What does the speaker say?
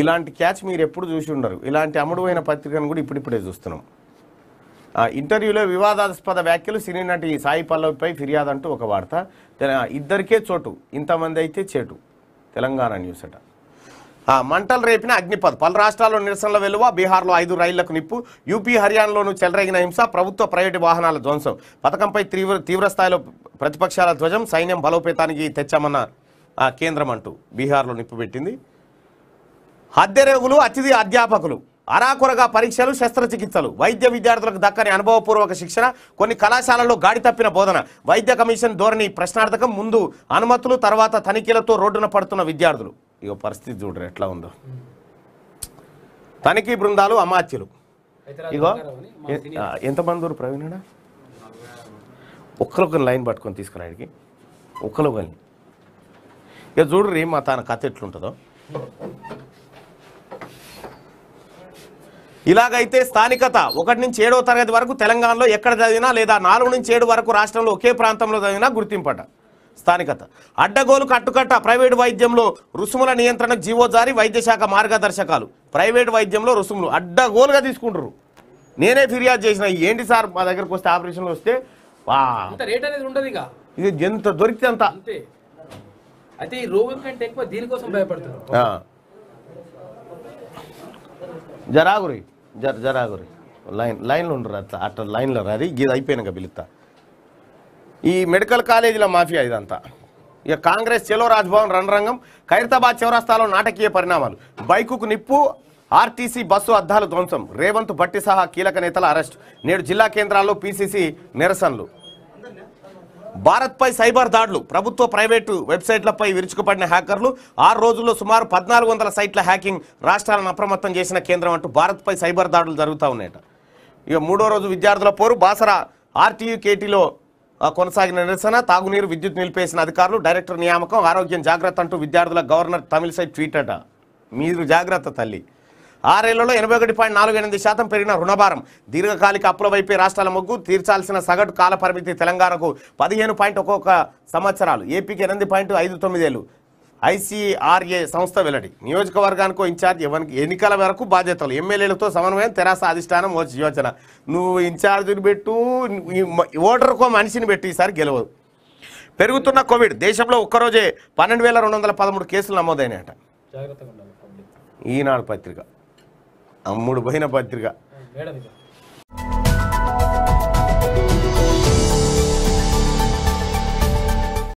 ఇలాంటి క్యాచ్ మీరు ఎప్పుడు చూసి ఉండరు ఇలాంటి అమ్ముడుపోయిన పత్రికను కూడా ఇప్పుడిప్పుడే చూస్తున్నాం ఇంటర్వ్యూలో వివాదాస్పద వ్యాఖ్యలు సినీ నటి సాయి పల్లవిపై ఫిర్యాదు అంటూ ఒక వార్త ఇద్దరికే చోటు ఇంతమంది అయితే చెటు తెలంగాణ న్యూస్ అట మంటలు రేపిన అగ్నిపథ్ పలు రాష్ట్రాల్లో నిరసనల వెలువ బీహార్లో ఐదు రైళ్లకు నిప్పు యూపీ హర్యానాలోనూ చెలరేగిన హింస ప్రభుత్వ ప్రైవేటు వాహనాల ధ్వంసం పథకంపై తీవ్ర తీవ్రస్థాయిలో ప్రతిపక్షాల ధ్వజం సైన్యం బలోపేతానికి తెచ్చామన్న కేంద్రం అంటూ బీహార్లో నిప్పు పెట్టింది హద్దెరేగులు అతిథి అధ్యాపకులు అరాకొరగా పరీక్షలు శస్త్రచికిత్సలు వైద్య విద్యార్థులకు దక్కని అనుభవపూర్వక శిక్షణ కొన్ని కళాశాలల్లో గాడి తప్పిన బోధన వైద్య కమిషన్ ధోరణి ప్రశ్నార్థకం ముందు అనుమతులు తర్వాత తనిఖీలతో రోడ్డున పడుతున్న విద్యార్థులు ఇక పరిస్థితి చూడరు ఎట్లా ఉందో తనిఖీ బృందాలు అమాత్యులు ఇగో ఎంతమంది ప్రవీణ ఒక్కరొకరిని లైన్ పట్టుకొని తీసుకుని ఆయనకి ఒక్కరొకరిని ఇక చూడరు ఏం మా తన కథ ఎట్లుంటుందో ఇలాగైతే స్థానికత ఒకటి నుంచి ఏడో తరగతి వరకు తెలంగాణలో ఎక్కడ చదివినా లేదా నాలుగు నుంచి ఏడు వరకు రాష్ట్రంలో ఒకే ప్రాంతంలో చదివినా గుర్తింపట స్థానికత అడ్డగోలు కట్టుకట్ట ప్రైవేటు వైద్యంలో రుసుముల నియంత్రణ జీవో జారీ వైద్యశాఖ మార్గదర్శకాలు ప్రైవేటు వైద్యంలో రుసుములు అడ్డగోలుగా తీసుకుంటారు నేనే ఫిర్యాదు చేసిన ఏంటి సార్ మా దగ్గరకు వస్తే ఆపరేషన్లు వస్తే ఇది ఎంత దొరికితే అంత అయితే ఈ రోగం కంటే ఎక్కువ దీనికోసం జరాగురి జర జరాగురి లైన్ లైన్లు ఉండరు అట్లా అట్లా లైన్లో రారి ఇది అయిపోయినాక పిలుస్తా ఈ మెడికల్ కాలేజీల మాఫియా ఇదంతా ఇక కాంగ్రెస్ చెలో రాజ్భవన్ రణరంగం ఖైరతాబాద్ చౌరస్తాలో నాటకీయ పరిణామాలు బైకుకు నిప్పు ఆర్టీసీ బస్సు అద్దాలు ధ్వంసం రేవంత్ భట్టి సహా కీలక నేతల అరెస్ట్ నేడు జిల్లా కేంద్రాల్లో పీసీసీ నిరసనలు భారత్పై సైబర్ దాడులు ప్రభుత్వ ప్రైవేటు వెబ్సైట్లపై విరుచుకుపడిన హ్యాకర్లు ఆరు రోజుల్లో సుమారు పద్నాలుగు వందల సైట్ల హ్యాకింగ్ రాష్ట్రాలను అప్రమత్తం చేసిన కేంద్రం అంటూ భారత్పై సైబర్ దాడులు జరుగుతూ ఉన్నాయట ఇక మూడో రోజు విద్యార్థుల పోరు బాసరా ఆర్టీయూ కేటీలో కొనసాగిన నిరసన తాగునీరు విద్యుత్ నిలిపేసిన అధికారులు డైరెక్టర్ నియామకం ఆరోగ్యం జాగ్రత్త అంటూ విద్యార్థుల గవర్నర్ తమిళసై ట్వీట్ అట మీరు జాగ్రత్త తల్లి ఆరేళ్లలో ఎనభై ఒకటి పాయింట్ నాలుగు ఎనిమిది శాతం పెరిగిన రుణభారం దీర్ఘకాలిక అప్పుల వైపు రాష్ట్రాల మొగ్గు తీర్చాల్సిన సగటు కాల పరిమితి తెలంగాణకు పదిహేను పాయింట్ ఒక్కొక్క సంవత్సరాలు ఏపీకి ఎనిమిది పాయింట్ ఐదు తొమ్మిదేళ్ళు ఐసీఆర్ఏ సంస్థ వెల్లడి నియోజకవర్గానికి ఇన్ఛార్జ్ ఎన్నికల వరకు బాధ్యతలు ఎమ్మెల్యేలతో సమన్వయం తెరాస అధిష్టానం యోచన నువ్వు ఇన్ఛార్జిని పెట్టు ఓటర్కో మనిషిని పెట్టి ఈసారి గెలవదు పెరుగుతున్న కోవిడ్ దేశంలో ఒక్కరోజే పన్నెండు వేల రెండు వందల పదమూడు కేసులు నమోదైనాయట ఈనాడు పత్రిక மூணு பையனை பார்த்துருக்கா